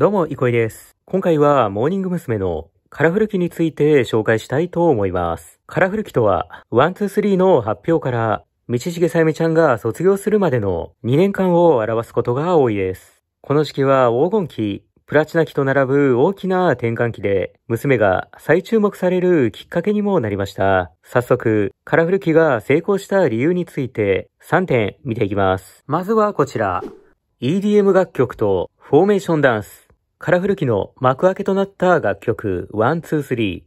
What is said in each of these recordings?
どうも、いこいです。今回は、モーニング娘。のカラフル期について紹介したいと思います。カラフル期とは、123の発表から、道重さゆみちゃんが卒業するまでの2年間を表すことが多いです。この時期は黄金期、プラチナ期と並ぶ大きな転換期で、娘が再注目されるきっかけにもなりました。早速、カラフル期が成功した理由について3点見ていきます。まずはこちら。EDM 楽曲とフォーメーションダンス。カラフル機の幕開けとなった楽曲 123EDM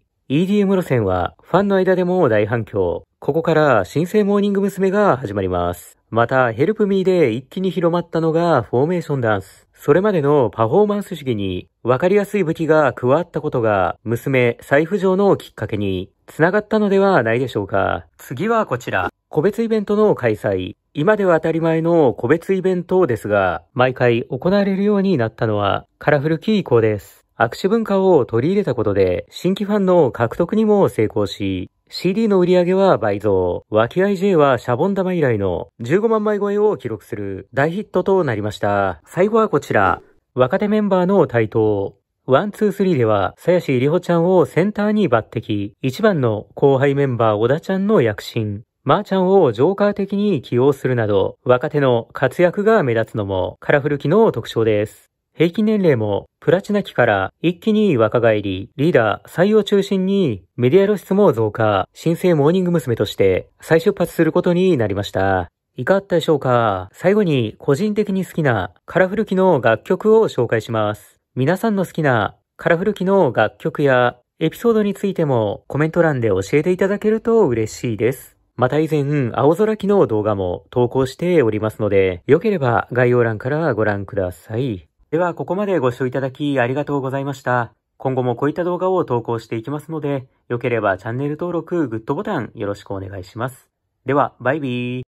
路線はファンの間でも大反響。ここから新生モーニング娘。が始まります。また、ヘルプミーで一気に広まったのがフォーメーションダンス。それまでのパフォーマンス主義に分かりやすい武器が加わったことが娘再浮上のきっかけに繋がったのではないでしょうか。次はこちら。個別イベントの開催。今では当たり前の個別イベントですが、毎回行われるようになったのはカラフルキー以降です。握手文化を取り入れたことで、新規ファンの獲得にも成功し、CD の売り上げは倍増、脇愛。j はシャボン玉以来の15万枚超えを記録する大ヒットとなりました。最後はこちら、若手メンバーの台頭。ワン、ツー、スリーでは、鞘師里穂ちゃんをセンターに抜擢。一番の後輩メンバー小田ちゃんの躍進。マーちゃんをジョーカー的に起用するなど、若手の活躍が目立つのもカラフル機の特徴です。平均年齢もプラチナ期から一気に若返り、リーダー採用中心にメディア露出も増加、新生モーニング娘。として再出発することになりました。いかがだったでしょうか最後に個人的に好きなカラフル機の楽曲を紹介します。皆さんの好きなカラフル機の楽曲やエピソードについてもコメント欄で教えていただけると嬉しいです。また以前、青空機の動画も投稿しておりますので、よければ概要欄からご覧ください。では、ここまでご視聴いただきありがとうございました。今後もこういった動画を投稿していきますので、よければチャンネル登録、グッドボタンよろしくお願いします。では、バイビー。